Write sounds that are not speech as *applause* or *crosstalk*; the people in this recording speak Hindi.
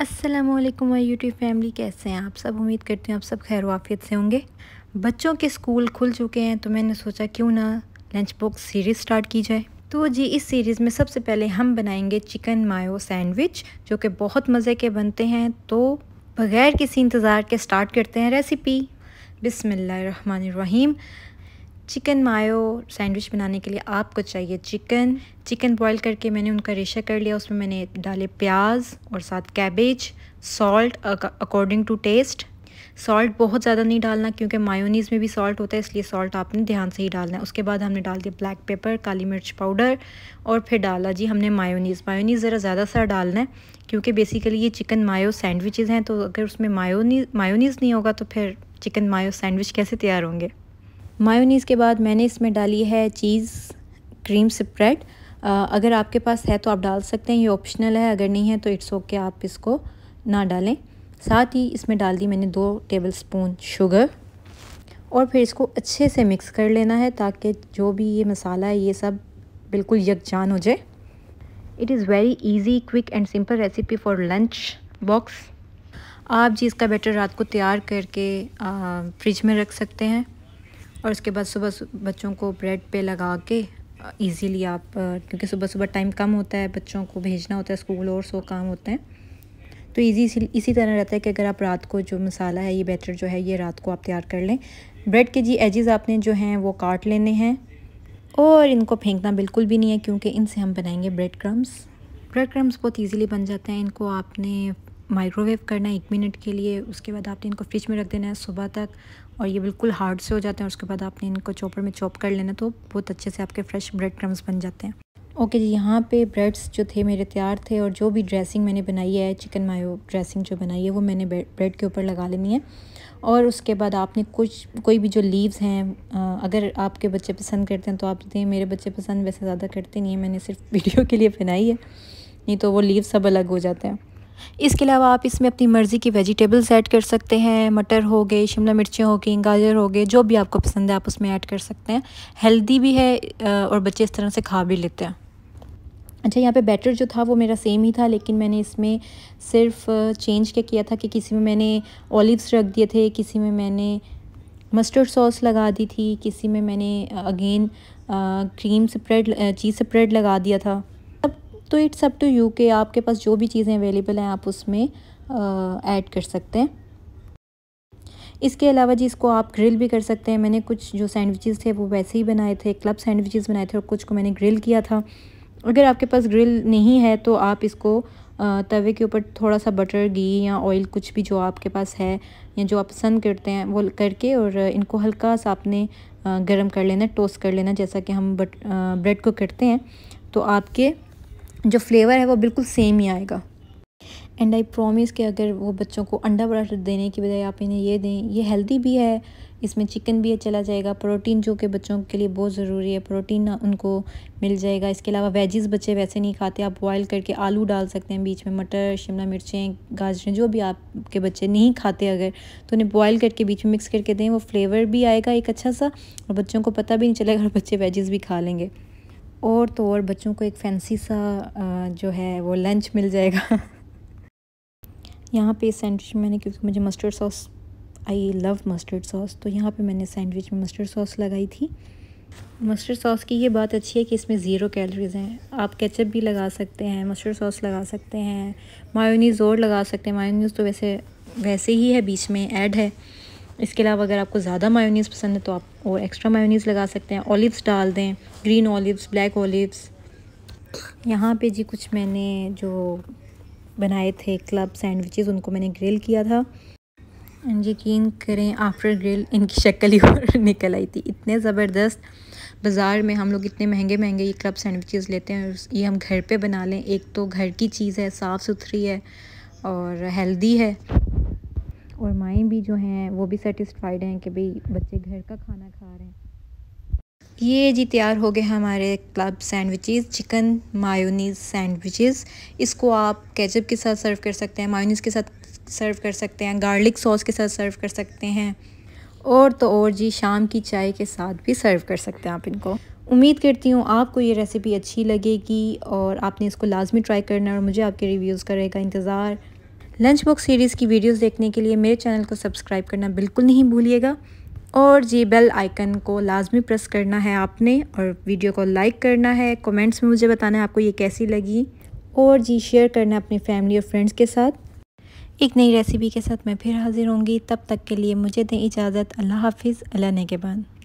असलम माई यूट्यूब फैमिली कैसे हैं आप सब उम्मीद करती हूँ आप सब खैर वाफियत से होंगे बच्चों के स्कूल खुल चुके हैं तो मैंने सोचा क्यों ना लंच बॉक्स सीरीज़ स्टार्ट की जाए तो जी इस सीरीज़ में सबसे पहले हम बनाएंगे चिकन मायो सैंडविच जो कि बहुत मज़े के बनते हैं तो बग़ैर किसी इंतज़ार के स्टार्ट करते हैं रेसिपी बिसमीम चिकन मायो सैंडविच बनाने के लिए आपको चाहिए चिकन चिकन बॉईल करके मैंने उनका रेशा कर लिया उसमें मैंने डाले प्याज और साथ cabbage salt according to taste salt बहुत ज़्यादा नहीं डालना क्योंकि मायोनीज़ में भी सॉल्ट होता है इसलिए सॉल्ट आपने ध्यान से ही डालना है उसके बाद हमने डाल दिया ब्लैक पेपर काली मिर्च पाउडर और फिर डाला जी हमने मायोनीज़ मायोनीज़ ज़रा ज़्यादा सा डालना है क्योंकि बेसिकली ये चिकन मायो सैंडविचेज़ हैं तो अगर उसमें मायोनीज मायोनीज़ नहीं होगा तो फिर चिकन मायो सैंडविच कैसे तैयार होंगे मायोनीज़ के बाद मैंने इसमें डाली है चीज़ क्रीम स्प्रेड अगर आपके पास है तो आप डाल सकते हैं ये ऑप्शनल है अगर नहीं है तो इट्स ओके आप इसको ना डालें साथ ही इसमें डाल दी मैंने दो टेबल स्पून शुगर और फिर इसको अच्छे से मिक्स कर लेना है ताकि जो भी ये मसाला है ये सब बिल्कुल यकजान हो जाए it is very easy quick and simple recipe for lunch box आप जी इसका बैटर रात को तैयार करके फ्रिज में रख सकते हैं और उसके बाद सुबह बच्चों को ब्रेड पे लगा के ईज़िली आप क्योंकि सुबह सुबह टाइम कम होता है बच्चों को भेजना होता है स्कूल और सो काम होते हैं तो ईज़ी इसी इसी तरह रहता है कि अगर आप रात को जो मसाला है ये बैटर जो है ये रात को आप तैयार कर लें ब्रेड के जी एजेस आपने जो हैं वो काट लेने हैं और इनको फेंकना बिल्कुल भी नहीं है क्योंकि इनसे हम बनाएंगे ब्रेड क्रम्स ब्रेड क्रम्स बहुत ईजीली बन जाते हैं इनको आपने माइक्रोवेव करना है एक मिनट के लिए उसके बाद आपने इनको फ्रिज में रख देना है सुबह तक और ये बिल्कुल हार्ड से हो जाते हैं उसके बाद आपने इनको चॉपर में चॉप कर लेना तो बहुत अच्छे से आपके फ्रेश ब्रेड क्रम्स बन जाते हैं ओके जी यहाँ पे ब्रेड्स जो थे मेरे तैयार थे और जो भी ड्रेसिंग मैंने बनाई है चिकन मायो ड्रेसिंग जो बनाई है वो मैंने ब्रेड के ऊपर लगा लेनी है और उसके बाद आपने कुछ कोई भी जो लीव्स हैं अगर आपके बच्चे पसंद करते हैं तो आप दें मेरे बच्चे पसंद वैसे ज़्यादा करते नहीं हैं मैंने सिर्फ वीडियो *laughs* के लिए बनाई है नहीं तो वो लीव सब अलग हो जाते हैं इसके अलावा आप इसमें अपनी मर्ज़ी की वेजिटेबल्स ऐड कर सकते हैं मटर हो गए शिमला मिर्चें हो गई गाजर हो गए जो भी आपको पसंद है आप उसमें ऐड कर सकते हैं हेल्दी भी है और बच्चे इस तरह से खा भी लेते हैं अच्छा यहाँ पे बैटर जो था वो मेरा सेम ही था लेकिन मैंने इसमें सिर्फ चेंज क्या किया था कि किसी में मैंने ऑलिव्स रख दिए थे किसी में मैंने मस्टर्ड सॉस लगा दी थी किसी में मैंने again cream spread cheese spread लगा दिया था तो इट्स अप टू यू के आपके पास जो भी चीज़ें अवेलेबल हैं आप उसमें ऐड कर सकते हैं इसके अलावा जी इसको आप ग्रिल भी कर सकते हैं मैंने कुछ जो सैंडविचेस थे वो वैसे ही बनाए थे क्लब सैंडविचेस बनाए थे और कुछ को मैंने ग्रिल किया था अगर आपके पास ग्रिल नहीं है तो आप इसको तवे के ऊपर थोड़ा सा बटर घी या ऑयल कुछ भी जो आपके पास है या जो आप पसंद करते हैं वो करके और इनको हल्का सा आपने गर्म कर लेना टोस्ट कर लेना जैसा कि हम बट ब्रेड को करते हैं तो आपके जो फ्लेवर है वो बिल्कुल सेम ही आएगा एंड आई प्रॉमिस कि अगर वो बच्चों को अंडा पराठा देने की बजाय आप इन्हें ये दें ये हेल्दी भी है इसमें चिकन भी है चला जाएगा प्रोटीन जो कि बच्चों के लिए बहुत ज़रूरी है प्रोटीन उनको मिल जाएगा इसके अलावा वेजेस बच्चे वैसे नहीं खाते आप बॉयल करके आलू डाल सकते हैं बीच में मटर शिमला मिर्चें गाजरें जो भी आपके बच्चे नहीं खाते अगर तो उन्हें बॉयल करके बीच में मिक्स करके दें वो फ्लेवर भी आएगा एक अच्छा सा और बच्चों को पता भी नहीं चलेगा और बच्चे वेजेस भी खा लेंगे और तो और बच्चों को एक फैंसी सा जो है वो लंच मिल जाएगा यहाँ पे सैंडविच में मैंने क्योंकि मुझे mustard sauce I love mustard sauce तो यहाँ पे मैंने सैंडविच में मस्टर्ड सॉस लगाई थी मस्टर्ड सॉस की ये बात अच्छी है कि इसमें ज़ीरो कैलोरीज हैं आप केचप भी लगा सकते हैं मस्टर्ड सॉस लगा सकते हैं मायोनीज़ और लगा सकते हैं मायोनीज़ तो वैसे वैसे ही है बीच में ऐड है इसके अलावा अगर आपको ज़्यादा मायोनीस पसंद है तो आप और एक्स्ट्रा मायोनीस लगा सकते हैं ऑलिव्स डाल दें ग्रीन ऑलिव्स ब्लैक ऑलिव्स यहाँ पे जी कुछ मैंने जो बनाए थे क्लब सैंडविचेस उनको मैंने ग्रिल किया था यकीन करें आफ्टर ग्रिल इनकी शक्ल ही और *laughs* निकल आई थी इतने ज़बरदस्त बाज़ार में हम लोग इतने महंगे महंगे ये क्लब सैंडविचेस लेते हैं ये हम घर पे बना लें एक तो घर की चीज़ है साफ़ सुथरी है और हेल्दी है और माएँ भी जो हैं वो भी सेटिस्फाइड हैं कि भाई बच्चे घर का खाना खा रहे हैं ये जी तैयार हो गए हमारे club sandwiches chicken mayonnaise sandwiches इसको आप केचप के साथ सर्व कर सकते हैं मायोनीज के साथ सर्व कर सकते हैं गार्लिक सॉस के साथ सर्व कर सकते हैं और तो और जी शाम की चाय के साथ भी सर्व कर सकते हैं आप इनको उम्मीद करती हूँ आपको ये रेसिपी अच्छी लगेगी और आपने इसको लाजमी ट्राई करना और मुझे आपके रिव्यूज़ करेगा इंतज़ार लंच बॉक्स सीरीज़ की वीडियोस देखने के लिए मेरे चैनल को सब्सक्राइब करना बिल्कुल नहीं भूलिएगा और जी बेल आइकन को लाजमी प्रेस करना है आपने और वीडियो को लाइक करना है कमेंट्स में मुझे बताना है आपको ये कैसी लगी और जी शेयर करना अपनी फैमिली और फ्रेंड्स के साथ एक नई रेसिपी के साथ मैं फिर हाज़िर होंगी तब तक के लिए मुझे दें इजाज़त अल्लाह हाफिज़ अल्लाह बाद